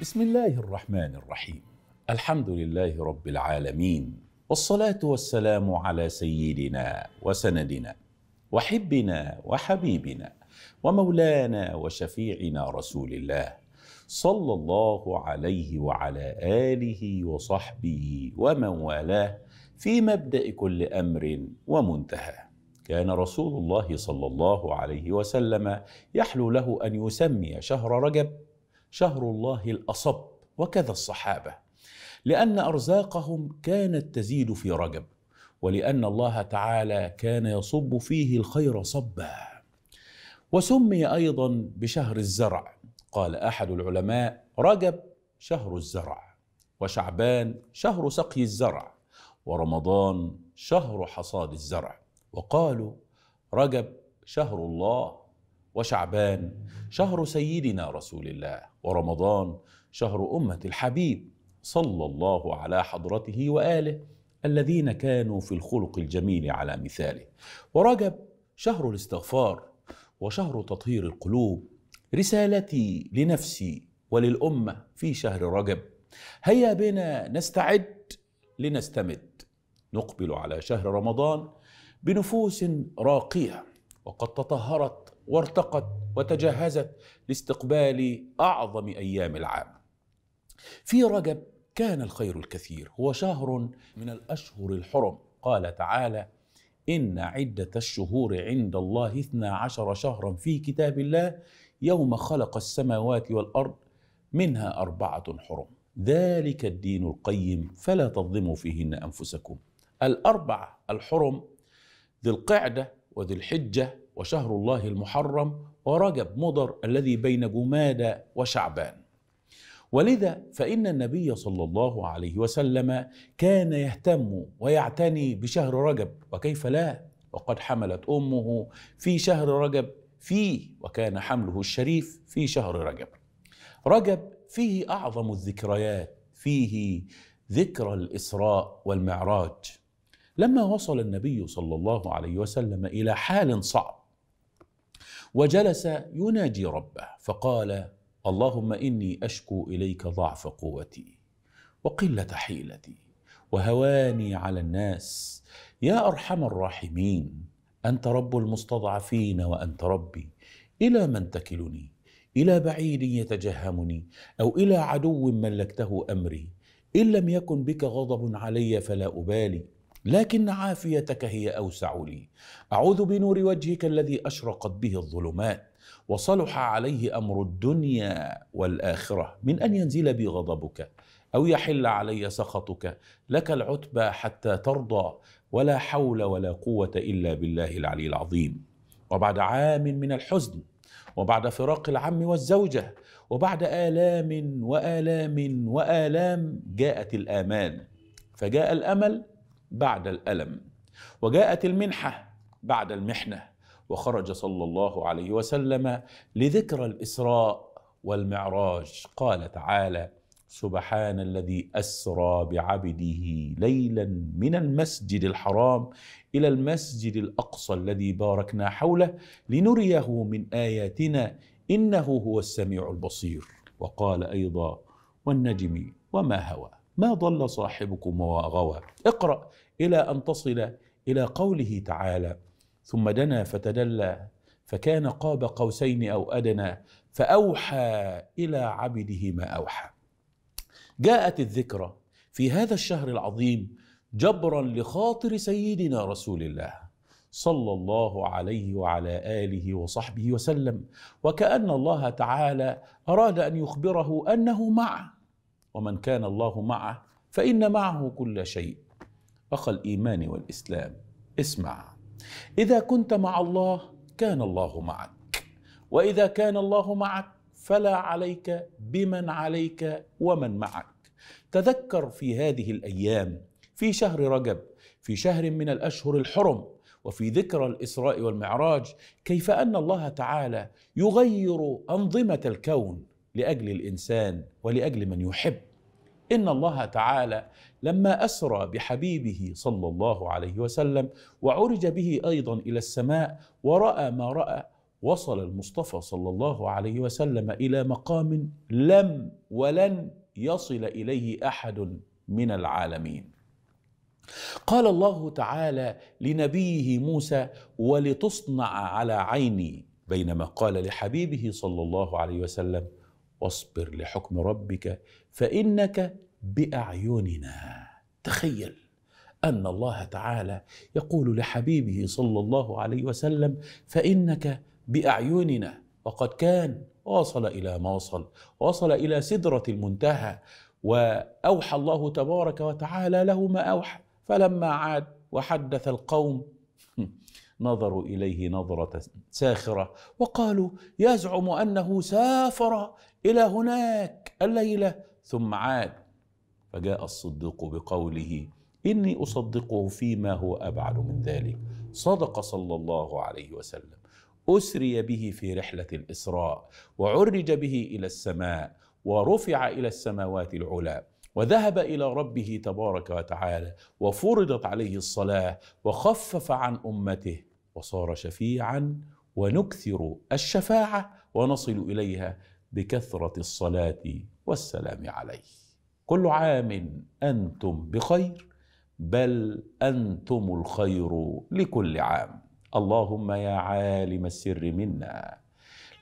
بسم الله الرحمن الرحيم الحمد لله رب العالمين والصلاه والسلام على سيدنا وسندنا وحبنا وحبيبنا ومولانا وشفيعنا رسول الله صلى الله عليه وعلى اله وصحبه ومن والاه في مبدا كل امر ومنتهاه كان رسول الله صلى الله عليه وسلم يحلو له ان يسمي شهر رجب شهر الله الأصب وكذا الصحابة لأن أرزاقهم كانت تزيد في رجب ولأن الله تعالى كان يصب فيه الخير صبا وسمي أيضا بشهر الزرع قال أحد العلماء رجب شهر الزرع وشعبان شهر سقي الزرع ورمضان شهر حصاد الزرع وقالوا رجب شهر الله وشعبان شهر سيدنا رسول الله ورمضان شهر امه الحبيب صلى الله على حضرته واله الذين كانوا في الخلق الجميل على مثاله ورجب شهر الاستغفار وشهر تطهير القلوب رسالتي لنفسي وللامه في شهر رجب هيا بنا نستعد لنستمد نقبل على شهر رمضان بنفوس راقيه وقد تطهرت وارتقت وتجهزت لاستقبال اعظم ايام العام. في رجب كان الخير الكثير، هو شهر من الاشهر الحرم، قال تعالى: إن عدة الشهور عند الله اثنا عشر شهرا في كتاب الله يوم خلق السماوات والأرض منها أربعة حرم ذلك الدين القيم فلا تظلموا فيهن أنفسكم الاربعه الحرم ذي القعدة وذي الحجة وشهر الله المحرم ورجب مضر الذي بين جمادى وشعبان ولذا فإن النبي صلى الله عليه وسلم كان يهتم ويعتني بشهر رجب وكيف لا وقد حملت أمه في شهر رجب فيه وكان حمله الشريف في شهر رجب رجب فيه أعظم الذكريات فيه ذكرى الإسراء والمعراج لما وصل النبي صلى الله عليه وسلم إلى حال صعب وجلس يناجي ربه فقال اللهم اني اشكو اليك ضعف قوتي وقله حيلتي وهواني على الناس يا ارحم الراحمين انت رب المستضعفين وانت ربي الى من تكلني الى بعيد يتجهمني او الى عدو ملكته امري ان لم يكن بك غضب علي فلا ابالي لكن عافيتك هي اوسع لي اعوذ بنور وجهك الذي اشرقت به الظلمات وصلح عليه امر الدنيا والاخره من ان ينزل بي غضبك او يحل علي سخطك لك العتبى حتى ترضى ولا حول ولا قوه الا بالله العلي العظيم وبعد عام من الحزن وبعد فراق العم والزوجه وبعد الام والام والام جاءت الامال فجاء الامل بعد الألم وجاءت المنحة بعد المحنة وخرج صلى الله عليه وسلم لذكرى الإسراء والمعراج قال تعالى سبحان الذي أسرى بعبده ليلا من المسجد الحرام إلى المسجد الأقصى الذي باركنا حوله لنريه من آياتنا إنه هو السميع البصير وقال أيضا والنجم وما هوى ما ضل صاحبكم وغوى اقرأ إلى أن تصل إلى قوله تعالى ثم دنا فتدلى فكان قاب قوسين أو أدنى فأوحى إلى عبده ما أوحى جاءت الذكرى في هذا الشهر العظيم جبرا لخاطر سيدنا رسول الله صلى الله عليه وعلى اله وصحبه وسلم وكان الله تعالى اراد ان يخبره انه معه ومن كان الله معه فإن معه كل شيء أخ الإيمان والإسلام اسمع إذا كنت مع الله كان الله معك وإذا كان الله معك فلا عليك بمن عليك ومن معك تذكر في هذه الأيام في شهر رجب في شهر من الأشهر الحرم وفي ذكرى الإسراء والمعراج كيف أن الله تعالى يغير أنظمة الكون لأجل الإنسان ولأجل من يحب ان الله تعالى لما اسرى بحبيبه صلى الله عليه وسلم وعرج به ايضا الى السماء وراى ما راى وصل المصطفى صلى الله عليه وسلم الى مقام لم ولن يصل اليه احد من العالمين قال الله تعالى لنبيه موسى ولتصنع على عيني بينما قال لحبيبه صلى الله عليه وسلم واصبر لحكم ربك فانك باعيننا تخيل ان الله تعالى يقول لحبيبه صلى الله عليه وسلم فانك باعيننا وقد كان وصل الى ما وصل وصل الى سدره المنتهى واوحى الله تبارك وتعالى له ما اوحى فلما عاد وحدث القوم نظروا اليه نظره ساخره وقالوا يزعم انه سافر إلى هناك الليلة ثم عاد فجاء الصديق بقوله إني أصدقه فيما هو أبعد من ذلك صدق صلى الله عليه وسلم أسري به في رحلة الإسراء وعرج به إلى السماء ورفع إلى السماوات العلى وذهب إلى ربه تبارك وتعالى وفرضت عليه الصلاة وخفف عن أمته وصار شفيعا ونكثر الشفاعة ونصل إليها بكثرة الصلاة والسلام عليه. كل عام أنتم بخير بل أنتم الخير لكل عام. اللهم يا عالم السر منا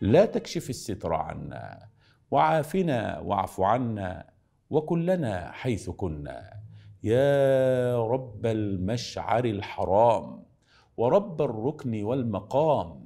لا تكشف الستر عنا وعافنا واعف عنا وكلنا حيث كنا يا رب المشعر الحرام ورب الركن والمقام